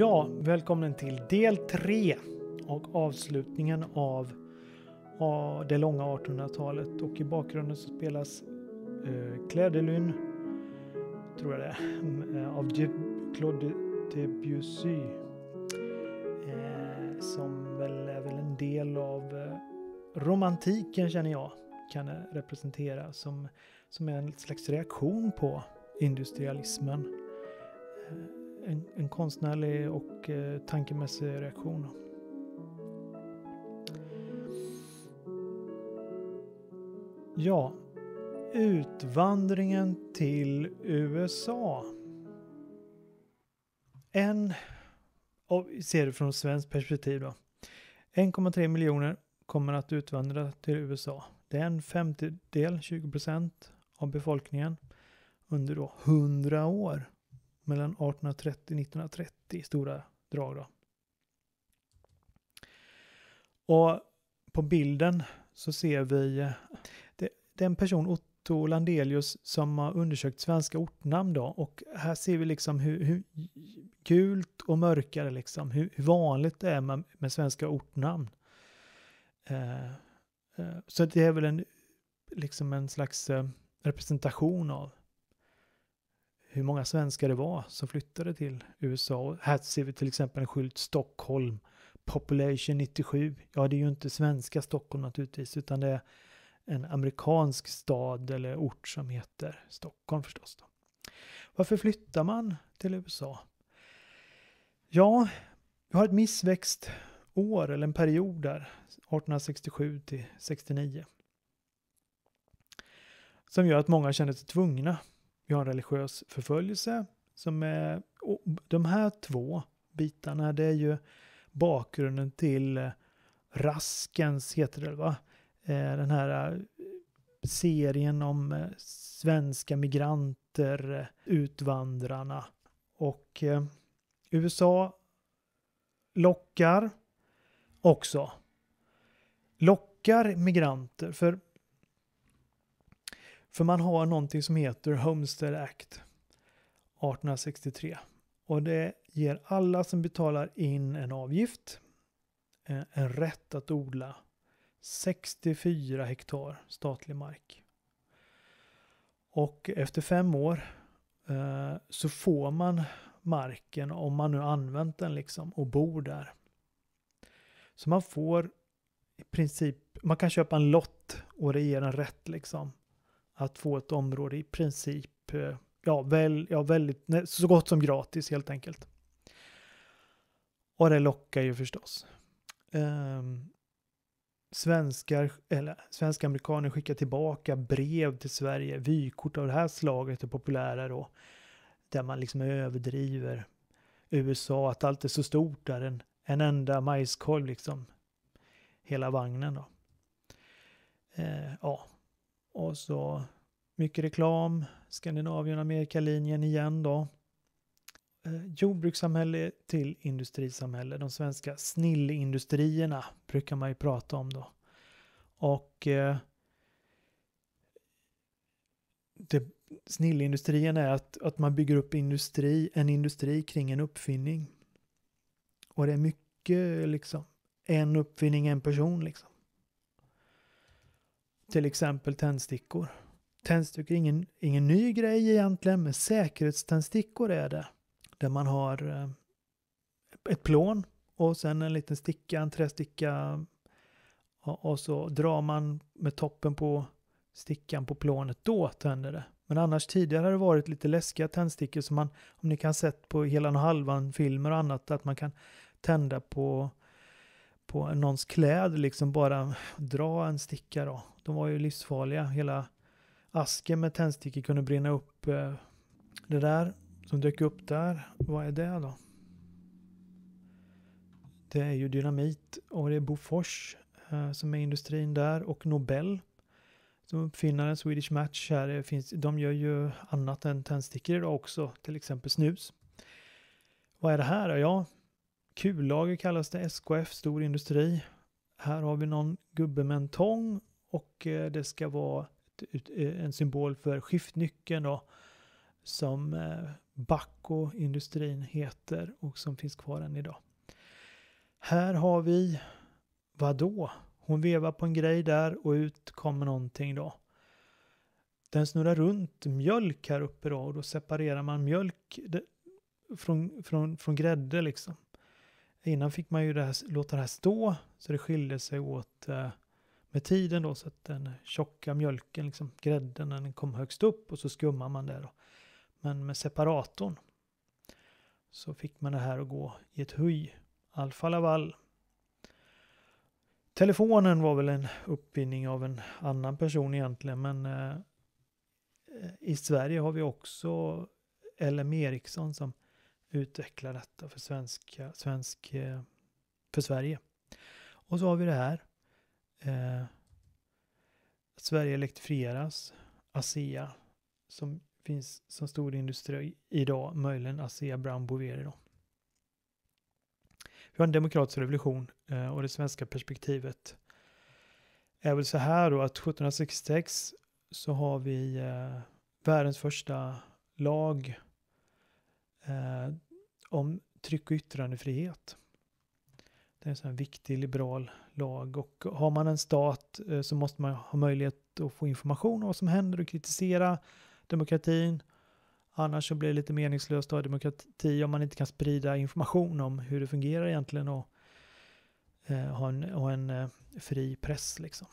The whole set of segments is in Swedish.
Ja, välkommen till del 3 och avslutningen av det långa 1800-talet och i bakgrunden så spelas eh, Klädelyn, tror jag det är, eh, av Claude Debussy. Eh, som väl är väl en del av eh, romantiken känner jag kan representera som, som är en slags reaktion på industrialismen en, en konstnärlig och eh, tankemässig reaktion. Ja, utvandringen till USA. En, och vi ser det från svenskt perspektiv då, 1,3 miljoner kommer att utvandra till USA. Det är en femtedel, 20 procent av befolkningen under då 100 år mellan 1830 och 1930 i stora drag. Då. Och på bilden så ser vi den person, Otto Landelius, som har undersökt svenska ortnamn då och här ser vi liksom hur, hur gult och mörkare liksom, hur, hur vanligt det är med, med svenska ortnamn. Eh, eh, så det är väl en, liksom en slags eh, representation av hur många svenskar det var som flyttade till USA. Här ser vi till exempel en skylt Stockholm, Population 97. Ja, det är ju inte svenska Stockholm naturligtvis, utan det är en amerikansk stad eller ort som heter Stockholm förstås. Då. Varför flyttar man till USA? Ja, vi har ett missväxt år eller en period där, 1867 till 69. Som gör att många känner sig tvungna vi har religiös förföljelse. Som är, de här två bitarna det är ju bakgrunden till eh, Raskens, heter det va? Eh, den här eh, serien om svenska migranter, utvandrarna. Och USA lockar också. Lockar migranter, för för man har någonting som heter Homestead Act 1863. Och det ger alla som betalar in en avgift eh, en rätt att odla 64 hektar statlig mark. Och efter fem år eh, så får man marken om man nu använt den liksom och bor där. Så man får i princip, man kan köpa en lott och det ger en rätt liksom att få ett område i princip eh, ja, väl, ja, väldigt, så gott som gratis helt enkelt. Och det lockar ju förstås. Um, svenskar, eller svenska amerikaner skickar tillbaka brev till Sverige. Vykort av det här slaget är populära då. Där man liksom överdriver USA, att allt är så stort där. En, en enda majskolv liksom. Hela vagnen då. Uh, ja, och så mycket reklam, Skandinavien, Amerikalinjen igen då. Eh, jordbrukssamhälle till industrisamhälle. De svenska snillindustrierna brukar man ju prata om då. Och eh, snillindustrin är att, att man bygger upp industri, en industri kring en uppfinning. Och det är mycket liksom en uppfinning, en person liksom. Till exempel tändstickor. Tändstickor är ingen, ingen ny grej egentligen, men säkerhetständstickor är det. Där man har eh, ett plån och sen en liten sticka, en trästicka. Och så drar man med toppen på stickan på plånet, då tänder det. Men annars tidigare har det varit lite läskiga tändstickor som man, om ni kan sett på Helan och Halvan-filmer och annat, att man kan tända på på någons kläd liksom bara dra en sticka då. De var ju livsfarliga. Hela asken med tändstickor kunde brinna upp. Eh, det där som dök upp där, vad är det då? Det är ju dynamit och det är Bofors eh, som är industrin där och Nobel som uppfinnaren Swedish Match här finns, de gör ju annat än tändstickor idag också, till exempel snus. Vad är det här då? Ja, Kullager kallas det, SKF, stor industri. Här har vi någon gubbe med en tång och eh, det ska vara eh, en symbol för skiftnyckeln då, som eh, Bacco industrin heter och som finns kvar än idag. Här har vi, vadå? Hon vevar på en grej där och ut kommer någonting då. Den snurrar runt mjölk här uppe då och då separerar man mjölk från, från, från grädde liksom. Innan fick man ju det här, låta det här stå, så det skilde sig åt eh, med tiden då, så att den tjocka mjölken, liksom grädden, den kom högst upp och så skummar man det Men med separatorn så fick man det här att gå i ett huj. alfa laval. Telefonen var väl en uppfinning av en annan person egentligen, men eh, i Sverige har vi också LM Ericsson som utveckla detta för, svenska, svensk, eh, för Sverige. Och så har vi det här. Eh, Sverige elektrifieras. ASEA som finns som stor industri idag, möjligen ASEA Brown Boveri då. Vi har en demokratisk revolution eh, och det svenska perspektivet är väl så här då att 1766 så har vi eh, världens första lag eh, om tryck och yttrandefrihet. Det är en sån här viktig liberal lag och har man en stat eh, så måste man ha möjlighet att få information om vad som händer och kritisera demokratin. Annars så blir det lite meningslöst att ha demokrati om man inte kan sprida information om hur det fungerar egentligen och eh, ha en, ha en eh, fri press liksom.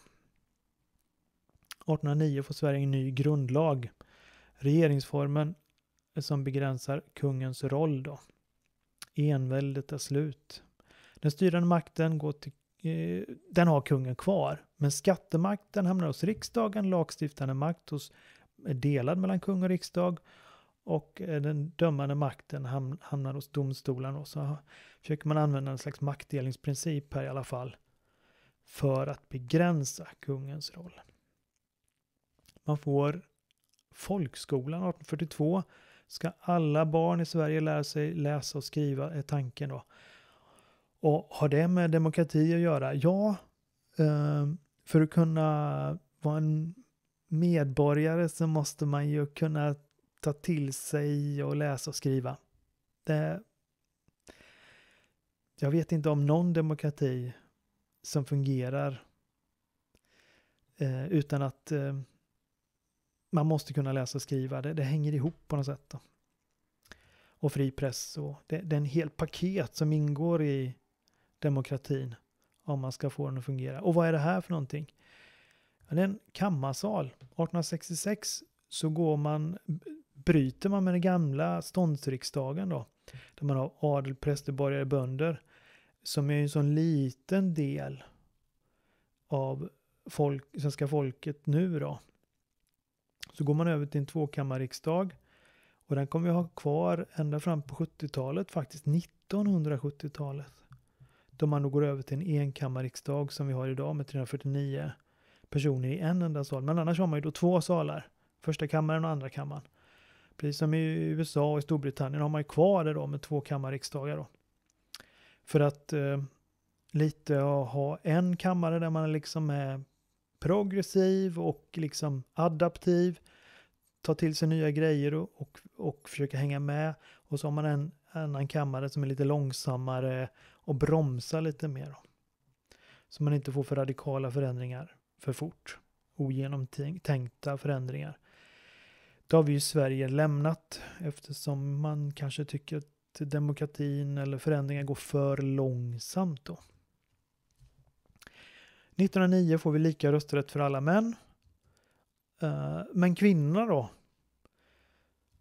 1809 får Sverige en ny grundlag. Regeringsformen som begränsar kungens roll då. Enväldet är slut. Den styrande makten går till eh, den har kungen kvar, men skattemakten hamnar hos riksdagen, lagstiftande makt hos, är delad mellan kung och riksdag och eh, den dömande makten hamnar hos domstolarna. Och så försöker man använda en slags maktdelningsprincip här i alla fall för att begränsa kungens roll. Man får folkskolan 1842 Ska alla barn i Sverige lära sig läsa och skriva är tanken då. Och har det med demokrati att göra? Ja, ehm, för att kunna vara en medborgare så måste man ju kunna ta till sig och läsa och skriva. Det, jag vet inte om någon demokrati som fungerar eh, utan att eh, man måste kunna läsa och skriva, det, det hänger ihop på något sätt. Då. Och fri press, och det, det är en hel paket som ingår i demokratin om man ska få den att fungera. Och vad är det här för någonting? Det är en kammarsal. 1866 så går man, bryter man med den gamla ståndsriksdagen då, där man har adel, präster, borgare, bönder, som är en sån liten del av folk, svenska folket nu då. Så går man över till en tvåkammarriksdag och den kommer vi ha kvar ända fram på 70-talet, faktiskt 1970-talet. Då man då går över till en enkammarriksdag som vi har idag med 349 personer i en enda sal. Men annars har man ju då två salar, första kammaren och andra kammaren. Precis som i USA och i Storbritannien har man ju kvar det då med tvåkammarriksdagar då. För att eh, lite ha en kammare där man liksom är progressiv och liksom adaptiv. Ta till sig nya grejer och, och, och försöka hänga med. Och så har man en annan kammare som är lite långsammare och bromsar lite mer. Då. Så man inte får för radikala förändringar för fort. Ogenomtänkta förändringar. Det har vi ju Sverige lämnat eftersom man kanske tycker att demokratin eller förändringar går för långsamt då. 1909 får vi lika rösträtt för alla män. Uh, men kvinnor då?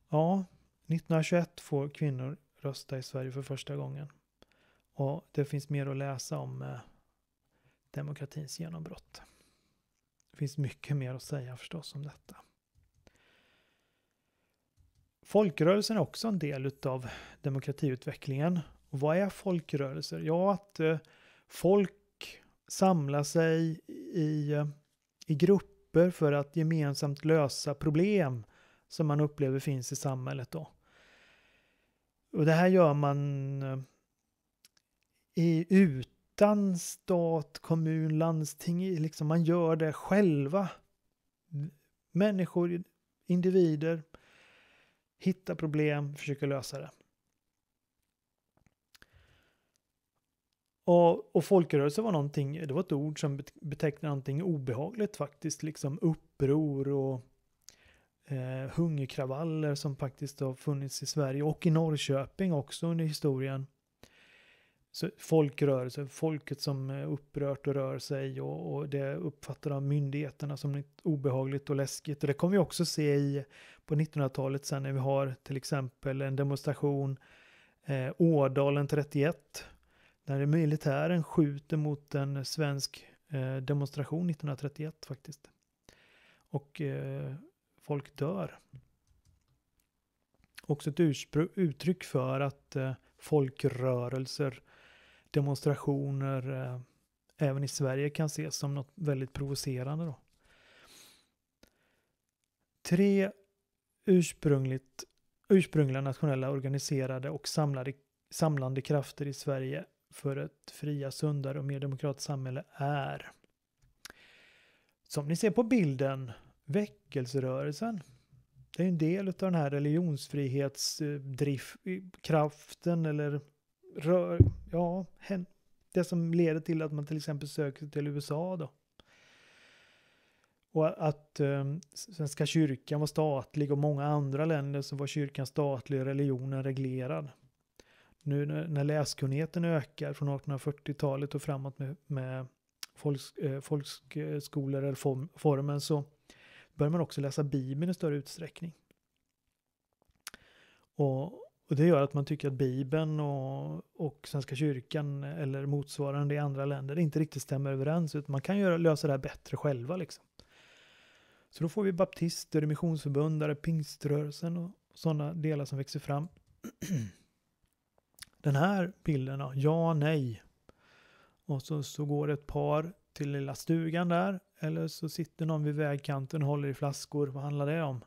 Ja, 1921 får kvinnor rösta i Sverige för första gången. Och det finns mer att läsa om eh, demokratins genombrott. Det finns mycket mer att säga förstås om detta. Folkrörelsen är också en del utav demokratiutvecklingen. Och vad är folkrörelser? Ja, att eh, folk samla sig i, i grupper för att gemensamt lösa problem som man upplever finns i samhället. Då. Och det här gör man eh, i, utan stat, kommun, landsting. Liksom man gör det själva. Människor, individer hittar problem, försöker lösa det. Och, och folkrörelse var någonting, det var ett ord som betecknar någonting obehagligt faktiskt, liksom uppror och eh, hungerkravaller som faktiskt har funnits i Sverige och i Norrköping också under historien. Så folkrörelse, folket som eh, upprört och rör sig och, och det uppfattar de myndigheterna som obehagligt och läskigt. Och det kommer vi också se i, på 1900-talet sen när vi har till exempel en demonstration eh, Ådalen 31 där militären skjuter mot en svensk eh, demonstration 1931 faktiskt. Och eh, folk dör. Också ett uttryck för att eh, folkrörelser, demonstrationer, även i Sverige kan ses som något väldigt provocerande. Då. Tre ursprungligt, ursprungliga nationella organiserade och samlade, samlande krafter i Sverige för ett fria, sundare och mer demokratiskt samhälle är. Som ni ser på bilden, väckelserörelsen. Det är en del av den här religionsfrihetskraften eller rör, ja, det som leder till att man till exempel söker sig till USA då. Och att um, Svenska kyrkan var statlig och många andra länder så var kyrkan statlig och religionen reglerad nu när, läskunnigheten ökar från 1840-talet och framåt med, med folks, eh, folkskolereformen så börjar man också läsa Bibeln i större utsträckning. Och, och det gör att man tycker att Bibeln och, och Svenska kyrkan eller motsvarande i andra länder inte riktigt stämmer överens utan man kan göra, lösa det här bättre själva liksom. Så då får vi baptister, missionsförbundare, pingströrelsen och sådana delar som växer fram. den här bilden då, Ja, nej. Och så, så går ett par till lilla stugan där. Eller så sitter någon vid vägkanten och håller i flaskor. Vad handlar det om?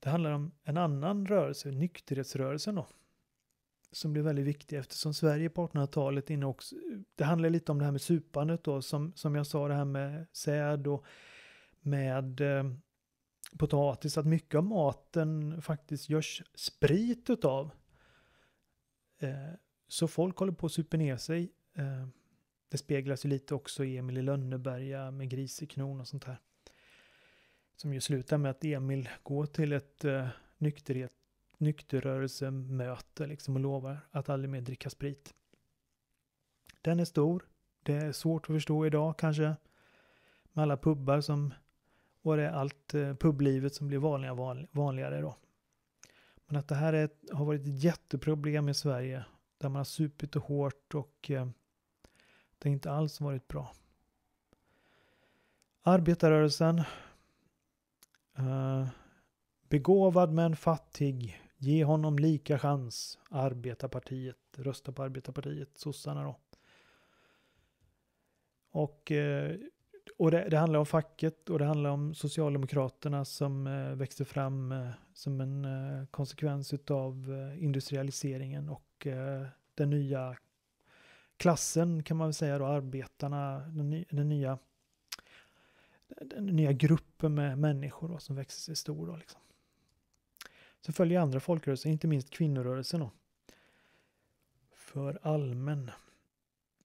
Det handlar om en annan rörelse, nykterhetsrörelsen då. Som blir väldigt viktig eftersom Sverige på 1800-talet inne också, det handlar lite om det här med supandet då, som, som jag sa det här med säd och med eh, potatis, att mycket av maten faktiskt görs sprit utav. Eh, så folk håller på att supa ner sig. Eh, det speglas ju lite också i Emil i Lönneberga med griseknon och sånt här. Som ju slutar med att Emil går till ett eh, nykterhet, nykterrörelsemöte liksom och lovar att aldrig mer dricka sprit. Den är stor. Det är svårt att förstå idag kanske. Med alla pubbar som och det är allt eh, publivet som blir vanliga, vanligare då. Men att det här är, har varit ett jätteproblem i Sverige. Där man har supit och hårt och eh, det har inte alls varit bra. Arbetarrörelsen. Eh, begåvad men fattig. Ge honom lika chans. Arbetarpartiet. Rösta på Arbetarpartiet. Sossarna då. Och eh, och det, det, handlar om facket och det handlar om Socialdemokraterna som eh, växte fram eh, som en eh, konsekvens av eh, industrialiseringen och eh, den nya klassen kan man väl säga då, arbetarna, den, den nya den nya gruppen med människor då, som växer sig stor. Då, liksom. Så följer andra folkrörelser, inte minst kvinnorörelsen då. För allmän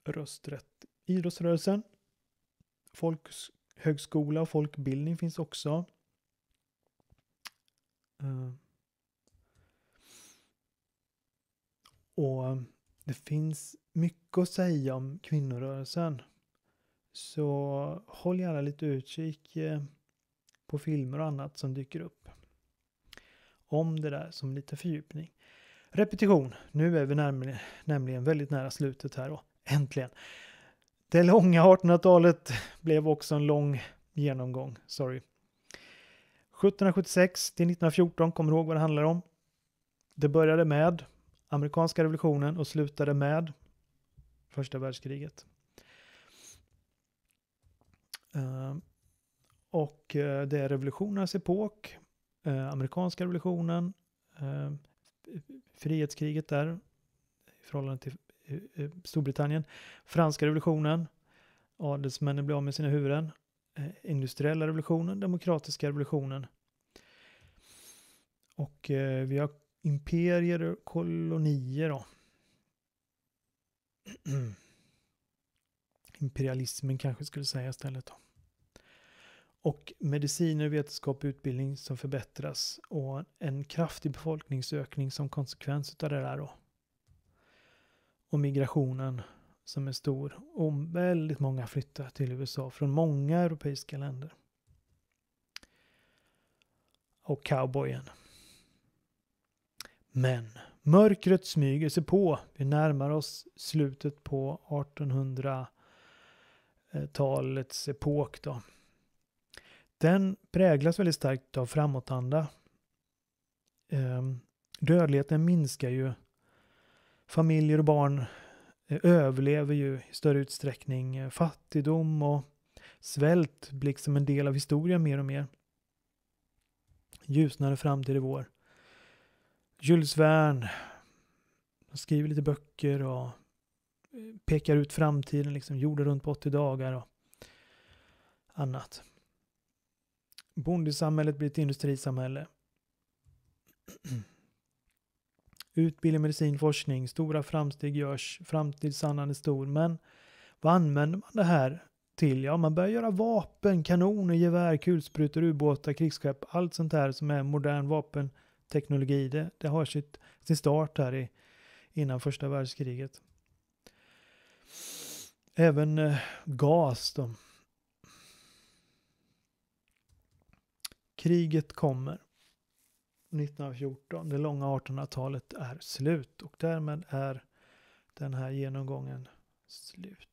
rösträtt. Idrottsrörelsen folkhögskola och folkbildning finns också. Eh. Och eh, det finns mycket att säga om kvinnorörelsen. Så håll gärna lite utkik eh, på filmer och annat som dyker upp. Om det där som lite fördjupning. Repetition. Nu är vi nämligen väldigt nära slutet här då. Äntligen. Det långa 1800-talet blev också en lång genomgång. Sorry. 1776 till 1914, kommer du ihåg vad det handlar om? Det började med amerikanska revolutionen och slutade med första världskriget. Ehm, och eh, det är revolutionernas epok, eh, amerikanska revolutionen, ehm, frihetskriget där i förhållande till Eh, eh, Storbritannien. Franska revolutionen, adelsmännen blev av med sina huvuden. Eh, industriella revolutionen, demokratiska revolutionen. Och vi har imperier och kolonier då. Imperialismen kanske skulle säga istället då. Och mediciner, vetenskap och utbildning som förbättras och en kraftig befolkningsökning som konsekvens av det där då och migrationen som är stor. Och väldigt många flyttar till USA från många europeiska länder. Och cowboyen. Men mörkret smyger sig på. Vi närmar oss slutet på 1800-talets epok. Då. Den präglas väldigt starkt av framåtanda. Dödligheten ehm, minskar ju familjer och barn eh, överlever ju i större utsträckning eh, fattigdom och svält blir liksom en del av historien mer och mer. Ljusnare framtid i vår. Jules Verne skriver lite böcker och eh, pekar ut framtiden, liksom jorden runt på 80 dagar och annat. Bondesamhället blir ett industrisamhälle. Utbildning, medicin, forskning, stora framsteg görs, framtidsandan är stor. Men vad använder man det här till? Ja, man börjar göra vapen, kanoner, gevär, kulsprutor, ubåtar, krigsskepp, allt sånt här som är modern vapenteknologi. Det, det har sitt, sin start här i, innan första världskriget. Även eh, gas då. Kriget kommer. 1914. Det långa 1800-talet är slut och därmed är den här genomgången slut.